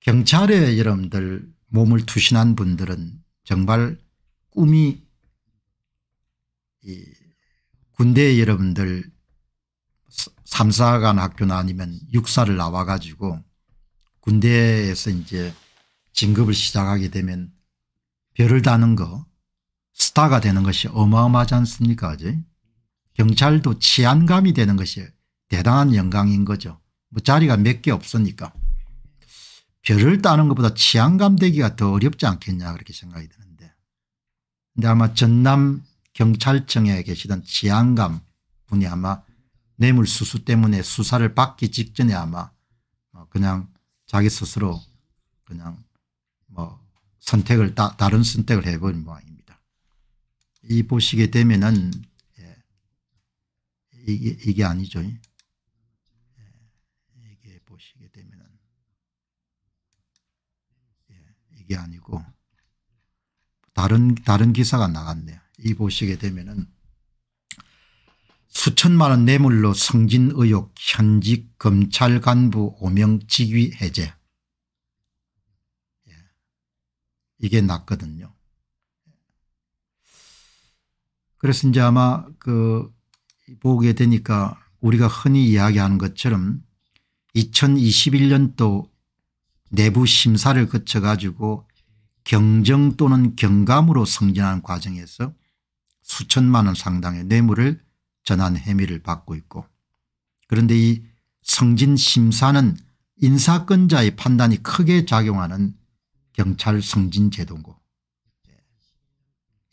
경찰에 여러분들 몸을 투신한 분들은 정말 꿈이 이 군대 여러분들 삼사관 학교나 아니면 육사를 나와 가지고 군대에서 이제 진급을 시작하게 되면 별을 다는 거 스타가 되는 것이 어마어마하지 않습니까 아지 경찰도 치안감이 되는 것이 대단한 영광인 거죠. 뭐 자리가 몇 개 없으니까. 별을 따는 것보다 치안감 되기가 더 어렵지 않겠냐 그렇게 생각이 드는데 근데 아마 전남 경찰청에 계시던 치안감 분이 아마 뇌물수수 때문에 수사를 받기 직전에 아마 뭐 그냥 자기 스스로 그냥 뭐 선택을 다, 다른 선택을 해본 모양입니다. 이 보시게 되면은 예, 이게, 이게 아니죠. 이게 아니고 다른 다른 기사가 나갔네요. 이 보시게 되면은 수천만 원 뇌물로 성진 의혹 현직 검찰 간부 5명 직위 해제 예. 이게 났거든요. 그래서 이제 아마 그 보게 되니까 우리가 흔히 이야기하는 것처럼 2021년도 내부 심사를 거쳐 가지고 경정 또는 경감으로 승진하는 과정에서 수천만 원 상당의 뇌물을 전한 혐의를 받고 있고 그런데 이 성진 심사는 인사권자의 판단이 크게 작용하는 경찰 성진 제도고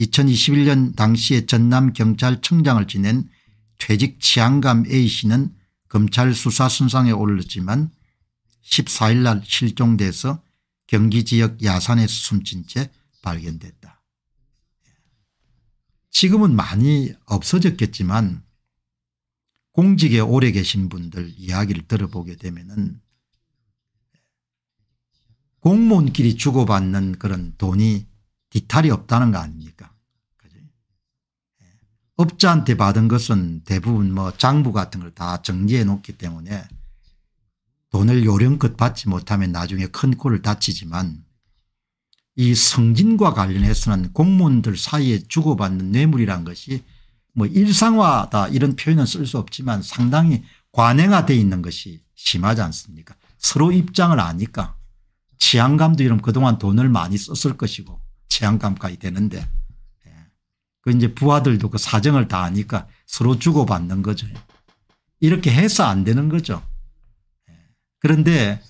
2021년 당시에 전남경찰청장을 지낸 퇴직 치안감 A씨는 검찰 수사 순상에 올랐지만 14일 날 실종돼서 경기지역 야산에서 숨진 채 발견됐다. 지금은 많이 없어졌겠지만 공직에 오래 계신 분들 이야기를 들어보게 되면 은 공무원끼리 주고받는 그런 돈이 뒤탈이 없다는 거 아닙니까 업자한테 받은 것은 대부분 뭐 장부 같은 걸 다 정리해 놓기 때문에 돈을 요령껏 받지 못하면 나중에 큰 코를 다치지만 이 성진과 관련해서는 공무원들 사이에 주고받는 뇌물이란 것이 뭐 일상화다 이런 표현은 쓸 수 없지만 상당히 관행화되어 있는 것이 심하지 않습니까 서로 입장을 아니까 치안감도 이런 그동안 돈을 많이 썼을 것이고 치안감까지 되는데 예. 그 이제 부하들도 그 사정을 다 아니까 서로 주고받는 거죠. 이렇게 해서 안 되는 거죠. 그런데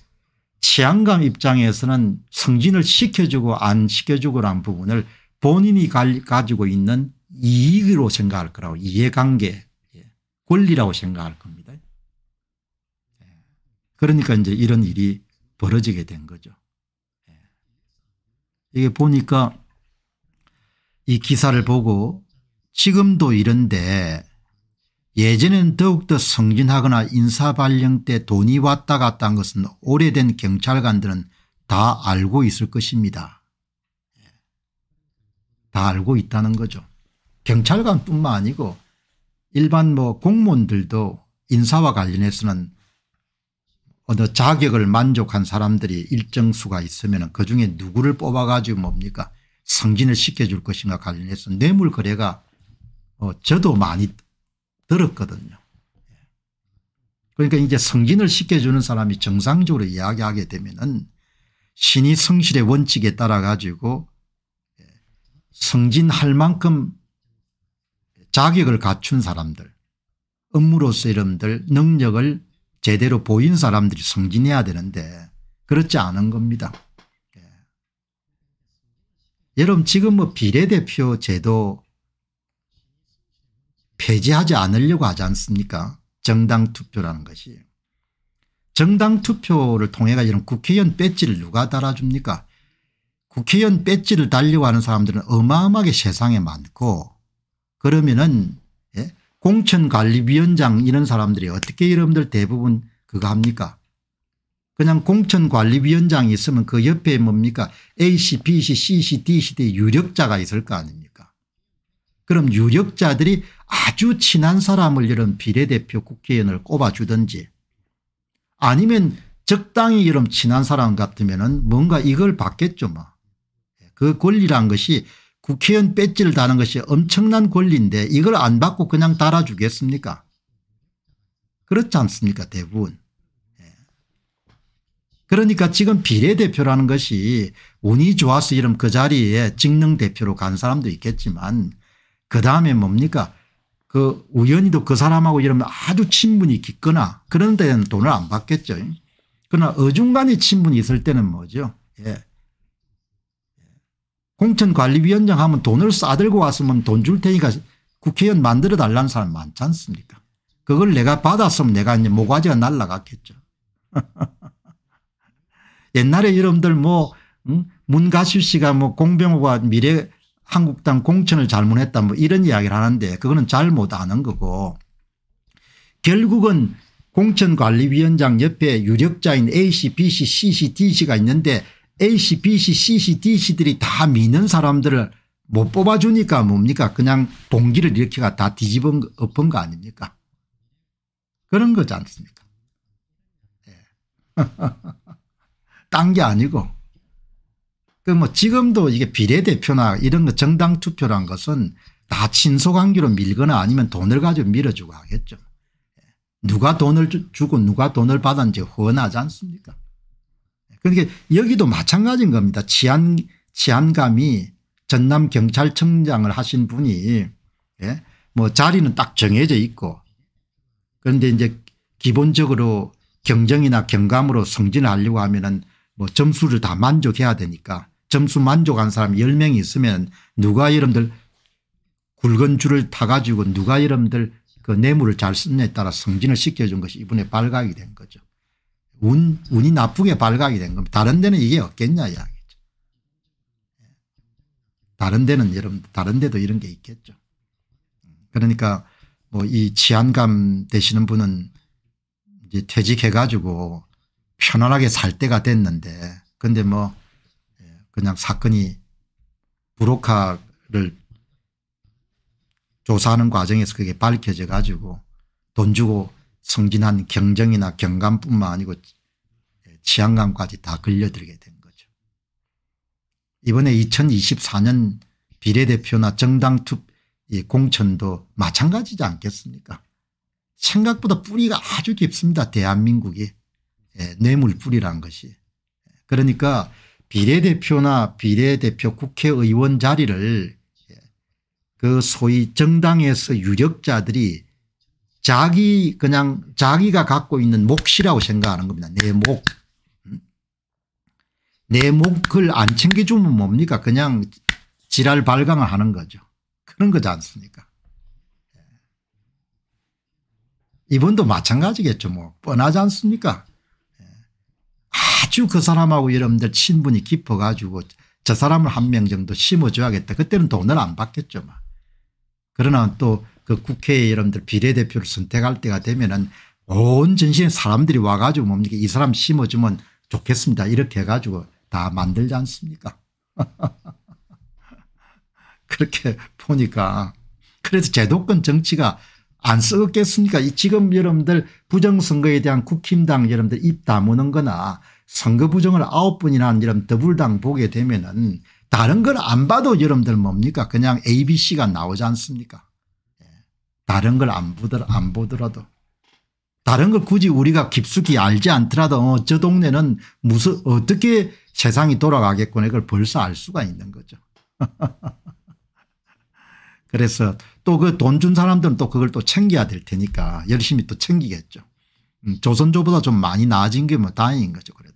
치안감 입장에서는 승진을 시켜주고 안 시켜주고란 부분을 본인이 가지고 있는 이익으로 생각할 거라고 이해관계 예, 권리라고 생각할 겁니다. 예. 그러니까 이제 이런 일이 벌어지게 된 거죠. 예. 이게 보니까 이 기사를 보고 지금도 이런데 예전엔 더욱더 성진하거나 인사발령 때 돈이 왔다 갔다 한 것은 오래된 경찰관들은 다 알고 있을 것입니다. 예. 다 알고 있다는 거죠. 경찰관뿐만 아니고 일반 뭐 공무원들도 인사와 관련해서는 어느 자격을 만족한 사람들이 일정 수가 있으면 그중에 누구를 뽑아가지고 뭡니까 성진을 시켜줄 것인가 관련해서 뇌물거래가 어 저도 많이 들었거든요. 그러니까 이제 성진을 시켜주는 사람이 정상적으로 이야기하게 되면은 신이 성실의 원칙에 따라 가지고 예, 성진할 만큼 자격을 갖춘 사람들 업무로서 이름들 능력을 제대로 보인 사람들이 성진해야 되는데 그렇지 않은 겁니다. 예. 여러분 지금 뭐 비례대표 제도 폐지하지 않으려고 하지 않습니까 정당 투표라는 것이. 정당 투표를 통해가 이는 국회의원 배지를 누가 달아줍니까 국회의원 배지를 달려고 하는 사람들은 어마어마하게 세상에 많고 그러면은 예? 공천관리위원장 이런 사람들이 어떻게 여러분들 대부분 그거 합니까 그냥 공천관리위원장이 있으면 그 옆에 뭡니까 a c b c C씨 d c 대 유력자가 있을 거 아닙니까 그럼 유력자들이 아주 친한 사람을 이런 비례대표 국회의원을 꼽아주든지 아니면 적당히 이런 친한 사람 같으면 뭔가 이걸 받겠죠. 뭐. 그 권리란 것이 국회의원 배지를 다는 것이 엄청난 권리인데 이걸 안 받고 그냥 달아주겠습니까 그렇지 않습니까 대부분. 예. 그러니까 지금 비례대표라는 것이 운이 좋아서 이름 그 자리에 직능대표로 간 사람도 있겠지만 그 다음에 뭡니까 그 우연히도 그 사람하고 이러면 아주 친분이 깊거나 그런 데는 돈을 안 받겠죠. 그러나 어중간히 친분이 있을 때는 뭐죠. 예. 공천관리위원장 하면 돈을 싸들고 왔으면 돈 줄 테니까 국회의원 만들어 달라는 사람 많지 않습니까 그걸 내가 받았으면 내가 이제 모가지가 날라갔겠죠. 옛날에 여러분들 뭐 응? 문가수 씨가 뭐 공병호가 미래 한국당 공천을 잘못했다 뭐 이런 이야기를 하는데 그거는 잘못 아는 거고 결국은 공천관리위원장 옆에 유력자인 a c b c c c D씨가 있는데 a c b c c c D씨들이 다 미는 사람들을 못 뽑아주니까 뭡니까 그냥 동기를 이렇게가다 뒤집은 엎 엎은 거 아닙니까 그런 거지 않습니까 예. 딴게 아니고 그뭐 지금도 이게 비례대표나 이런 거 정당 투표란 것은 다 친소관계로 밀거나 아니면 돈을 가지고 밀어주고 하겠죠. 누가 돈을 주고 누가 돈을 받았는지 훤하지 않습니까? 그러니까 여기도 마찬가지인 겁니다. 치안, 치안감이 전남 경찰청장을 하신 분이 예? 뭐 자리는 딱 정해져 있고 그런데 이제 기본적으로 경정이나 경감으로 승진하려고 하면은 뭐 점수를 다 만족해야 되니까 점수 만족한 사람 10명이 있으면 누가 여러분들 굵은 줄을 타가지고 누가 여러분들 그 뇌물을 잘 쓰느냐에 따라 승진을 시켜준 것이 이번에 발각이 된 거죠. 운, 운이 나쁘게 발각이 된 겁니다. 다른 데는 이게 없겠냐 이야기죠. 다른 데는 여러분 다른 데도 이런 게 있겠죠. 그러니까 뭐이 치안감 되시는 분은 이제 퇴직해 가지고 편안하게 살 때가 됐는데 근데 뭐 그냥 사건이 브로카를 조사하는 과정에서 그게 밝혀져 가지고 돈 주고 승진한 경정이나 경감뿐만 아니고 치안감까지 다 걸려들게 된 거죠. 이번에 2024년 비례대표나 정당 투 공천도 마찬가지지 않겠습니까 생각보다 뿌리가 아주 깊습니다. 대한민국이 예, 뇌물 뿌리란 것이. 그러니까 비례대표나 비례대표 국회의원 자리를 그 소위 정당에서 유력자들이 자기 그냥 자기가 갖고 있는 몫이라고 생각하는 겁니다. 내 목. 내 목을 안 챙겨주면 뭡니까 그냥 지랄 발광을 하는 거죠. 그런 거지 않습니까 이번도 마찬가지겠죠 뭐 뻔하지 않습니까 아주 그 사람하고 여러분들 친분이 깊어 가지고 저 사람을 한 명 정도 심어줘야겠다. 그때는 돈을 안 받겠죠. 막. 그러나 또 그 국회에 여러분들 비례대표를 선택할 때가 되면은 온 전신에 사람들이 와가지고 뭡니까 이 사람 심어주면 좋겠습니다. 이렇게 해가지고 다 만들지 않습니까 그렇게 보니까 그래서 제도권 정치가 안 썩겠습니까 지금 여러분들 부정선거에 대한 국힘당 여러분들 입 다무는 거나 선거 부정을 아홉 번이나 한 이런 더불당 보게 되면은 다른 걸 안 봐도 여러분들 뭡니까 그냥 abc가 나오지 않습니까 예. 다른 걸안안 보더라도 다른 걸 굳이 우리가 깊숙이 알지 않더라도 어, 저 동네는 무슨 어떻게 세상이 돌아가겠구나 이걸 벌써 알 수가 있는 거죠. 그래서 또 그 돈 준 사람들은 또 그걸 또 챙겨야 될 테니까 열심히 또 챙기겠죠. 음, 조선조보다 좀 많이 나아진 게 뭐 다행인 거죠. 그래.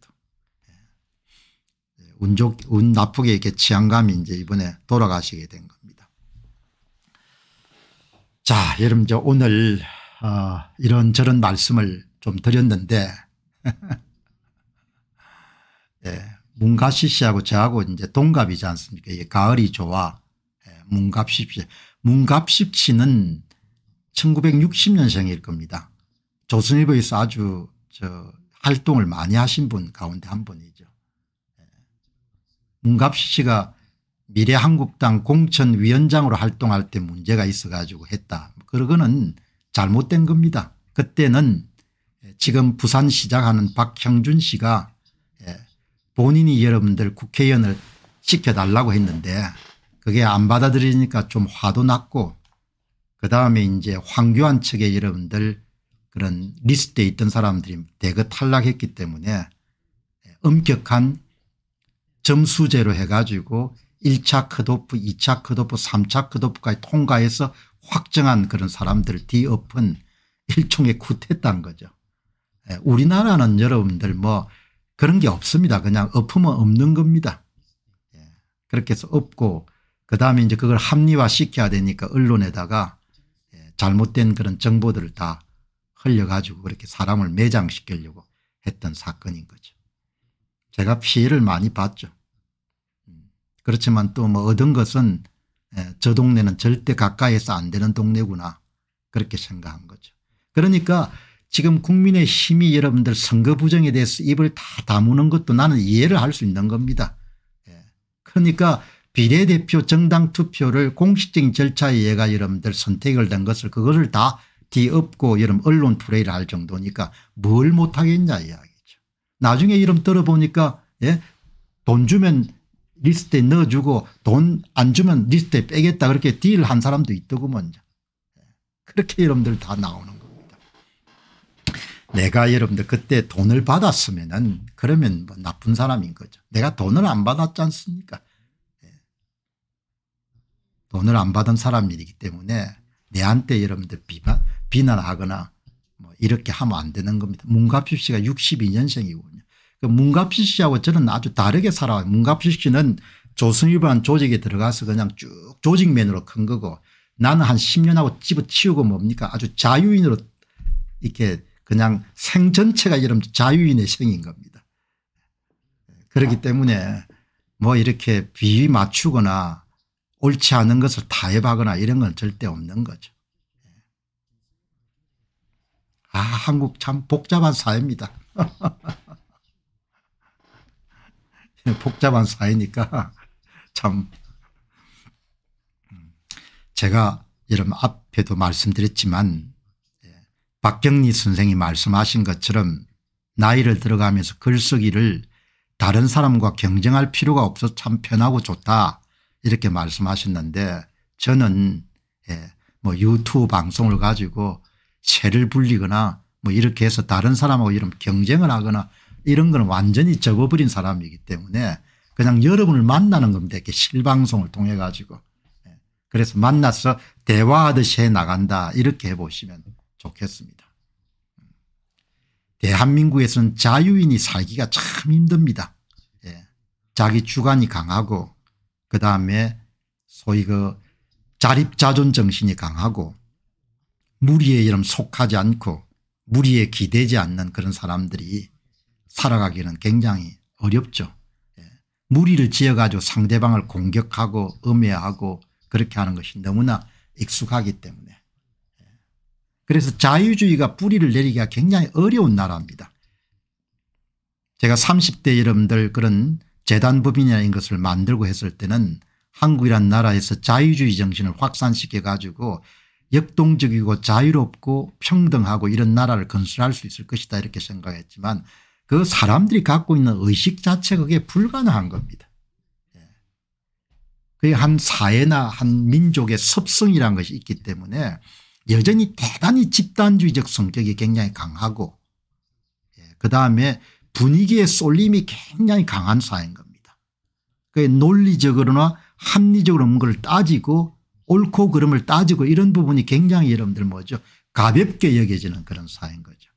운 좋, 운 나쁘게 이렇게 치안감이 이제 이번에 돌아가시게 된 겁니다. 자, 여러분 저 오늘 어, 이런저런 말씀을 좀 드렸는데 예, 문갑시 씨하고 저하고 이제 동갑이지 않습니까? 예, 가을이 좋아 예, 문갑십 씨. 문갑십 씨는 1960년생일 겁니다. 조선일보에서 아주 저 활동을 많이 하신 분 가운데 한 분이 문갑시 씨가 미래한국당 공천위원장으로 활동할 때 문제가 있어 가지고 했다. 그거는 잘못된 겁니다. 그때는 지금 부산시장 하는 박형준 씨가 예, 본인이 여러분들 국회의원을 시켜달라고 했는데 그게 안 받아들이니까 좀 화도 났고 그다음에 이제 황교안 측의 여러분들 그런 리스트에 있던 사람들이 대거 탈락했기 때문에 엄격한 점수제로 해가지고 1차 컷오프 2차 컷오프 3차 컷오프까지 통과해서 확정한 그런 사람들 뒤엎은 일종의 구태딴 거죠. 예, 우리나라는 여러분들 뭐 그런 게 없습니다. 그냥 엎으면 없는 겁니다. 예, 그렇게 해서 없고 그다음에 이제 그걸 합리화시켜야 되니까 언론에다가 예, 잘못된 그런 정보들을 다 흘려가지고 그렇게 사람을 매장시키려고 했던 사건인 거죠. 제가 피해를 많이 봤죠. 그렇지만 또 뭐 얻은 것은 예, 저 동네는 절대 가까이에서 안 되는 동네구나 그렇게 생각한 거죠. 그러니까 지금 국민의 힘이 여러분들 선거 부정에 대해서 입을 다 다무는 것도 나는 이해를 할 수 있는 겁니다. 예. 그러니까 비례대표 정당 투표를 공식적인 절차에 의해가 여러분들 선택을 된 것을 그것을 다 뒤엎고 여러분 언론 플레이를 할 정도니까 뭘 못하겠냐 이야기. 나중에 이름 들어보니까 예? 돈 주면 리스트에 넣어주고 돈 안 주면 리스트에 빼겠다 그렇게 딜 한 사람도 있더구먼. 그렇게 여러분들 다 나오는 겁니다. 내가 여러분들 그때 돈을 받았으면 은 그러면 뭐 나쁜 사람인 거죠. 내가 돈을 안 받았지 않습니까 예. 돈을 안 받은 사람이기 때문에 내한테 여러분들 비판, 비난하거나 뭐 이렇게 하면 안 되는 겁니다. 문갑십 씨가 62년생이고 그 문갑식 씨하고 저는 아주 다르게 살아요. 문갑식 씨는 조선일보란 조직에 들어가서 그냥 쭉 조직맨으로 큰 거고 나는 한 10년하고 집어치우고 뭡니까 아주 자유인으로 이렇게 그냥 생 전체가 이런 자유인의 생인 겁니다. 그렇기 때문에 뭐 이렇게 비위 맞추거나 옳지 않은 것을 타협하거나 이런 건 절대 없는 거죠. 아 한국 참 복잡한 사회입니다. 복잡한 사이니까 참 음, 제가 여러분 앞에도 말씀드렸지만 예, 박경리 선생이 말씀하신 것처럼 나이를 들어가면서 글쓰기를 다른 사람과 경쟁할 필요가 없어 참 편하고 좋다 이렇게 말씀하셨는데 저는 예, 뭐 유튜브 방송을 가지고 새를 불리거나 뭐 이렇게 해서 다른 사람하고 이런 경쟁을 하거나 이런 건 완전히 적어버린 사람이기 때문에 그냥 여러분을 만나는 겁니다. 이렇게 실방송을 통해 가지고. 예. 그래서 만나서 대화하듯이 해 나간다 이렇게 해보시면 좋겠습니다. 음. 대한민국에서는 자유인이 살기가 참 힘듭니다. 예. 자기 주관이 강하고 그다음에 소위 그 자립자존 정신이 강하고 무리에 이런 속하지 않고 무리에 기대지 않는 그런 사람들이 살아가기는 굉장히 어렵죠. 예. 무리를 지어가지고 상대방을 공격하고 음해하고 그렇게 하는 것이 너무나 익숙하기 때문에 예. 그래서 자유주의가 뿌리를 내리기가 굉장히 어려운 나라입니다. 제가 30대 여러분들 그런 재단법인이라는 것을 만들고 했을 때는 한국이란 나라에서 자유주의 정신을 확산시켜 가지고 역동적이고 자유롭고 평등하고 이런 나라를 건설할 수 있을 것이다 이렇게 생각했지만 그 사람들이 갖고 있는 의식 자체가 그게 불가능한 겁니다. 예. 그게 한 사회나 한 민족의 습성이란 것이 있기 때문에 여전히 대단히 집단주의적 성격이 굉장히 강하고 예, 그다음에 분위기의 쏠림이 굉장히 강한 사회인 겁니다. 그 논리적으로나 합리적으로 뭔가를 따지고 옳고 그름을 따지고 이런 부분이 굉장히 여러분들 뭐죠 가볍게 여겨지는 그런 사회인 거죠.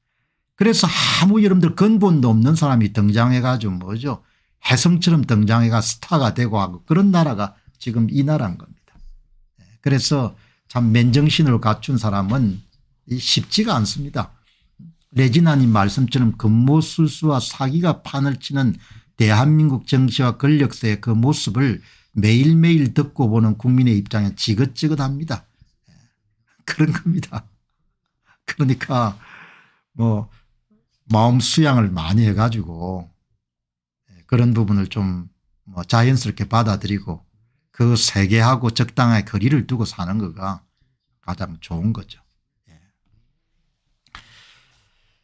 그래서 아무 여러분들 근본도 없는 사람이 등장해 가지고 뭐죠 해성처럼 등장해가 스타가 되고 하고 그런 나라가 지금 이 나라인 겁니다. 예, 그래서 참 맨정신을 갖춘 사람은 쉽지가 않습니다. 레지나님 말씀처럼 금모술수와 사기가 판을 치는 대한민국 정치와 권력세의 그 모습을 매일매일 듣고 보는 국민의 입장에 지긋지긋합니다. 예, 그런 겁니다. 그러니까 뭐 마음 수양을 많이 해가지고 예, 그런 부분을 좀뭐 자연스럽게 받아들이고 그 세계하고 적당한 거리를 두고 사는 거가 가장 좋은 거죠.